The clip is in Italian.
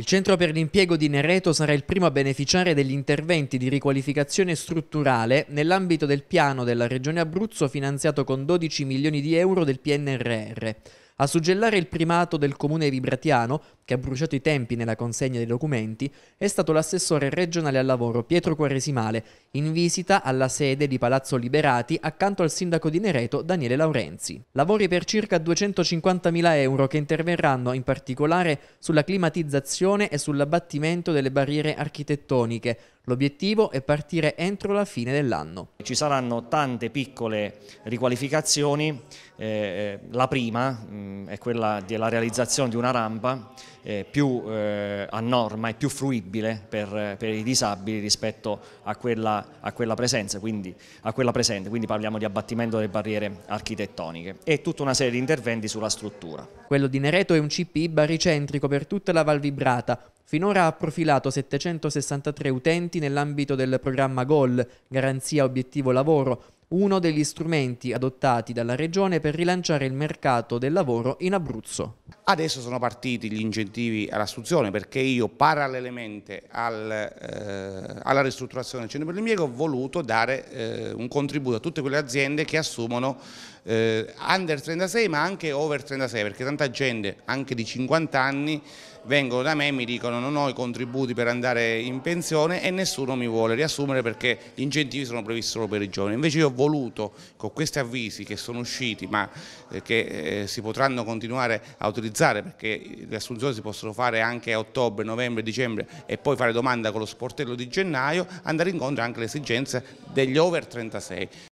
Il centro per l'impiego di Nereto sarà il primo a beneficiare degli interventi di riqualificazione strutturale nell'ambito del piano della Regione Abruzzo finanziato con 12 milioni di euro del PNRR. A suggellare il primato del comune vibratiano, che ha bruciato i tempi nella consegna dei documenti, è stato l'assessore regionale al lavoro Pietro Quaresimale, in visita alla sede di Palazzo Liberati accanto al sindaco di Nereto Daniele Laurenzi. Lavori per circa 250.000 euro che interverranno in particolare sulla climatizzazione e sull'abbattimento delle barriere architettoniche, L'obiettivo è partire entro la fine dell'anno. Ci saranno tante piccole riqualificazioni, eh, eh la prima mh, mm, è quella della realizzazione di una rampa eh, più eh, a norma e più fruibile per, per i disabili rispetto a quella, a, quella presenza, quindi, a quella, presente, quindi parliamo di abbattimento delle barriere architettoniche e tutta una serie di interventi sulla struttura. Quello di Nereto è un CPI baricentrico per tutta la Val Vibrata, Finora ha profilato 763 utenti nell'ambito del programma GOL, Garanzia Obiettivo Lavoro, uno degli strumenti adottati dalla Regione per rilanciare il mercato del lavoro in Abruzzo. Adesso sono partiti gli incentivi all'assunzione perché io parallelamente al, eh, alla ristrutturazione del centro per l'impiego ho voluto dare eh, un contributo a tutte quelle aziende che assumono eh, under 36 ma anche over 36 perché tanta gente anche di 50 anni vengono da me e mi dicono non ho i contributi per andare in pensione e nessuno mi vuole riassumere perché gli incentivi sono previsti solo per i giovani. Invece io ho voluto con questi avvisi che sono usciti ma eh, che eh, si potranno continuare a utilizzare valorizzare perché le assunzioni si possono fare anche a ottobre, novembre, dicembre e poi fare domanda con lo sportello di gennaio, andare incontro anche alle esigenze degli over 36.